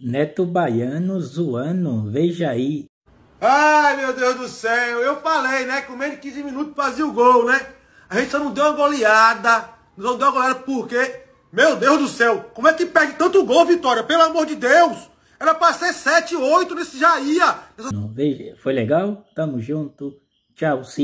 Neto Baiano zoando, veja aí. Ai, meu Deus do céu, eu falei, né? Com menos de 15 minutos fazia o gol, né? A gente só não deu uma goleada. Não deu uma goleada porque, meu Deus do céu, como é que perde tanto gol, Vitória? Pelo amor de Deus! Era pra ser 7, 8 nesse Jair. Não, veja, foi legal? Tamo junto. Tchau, sim.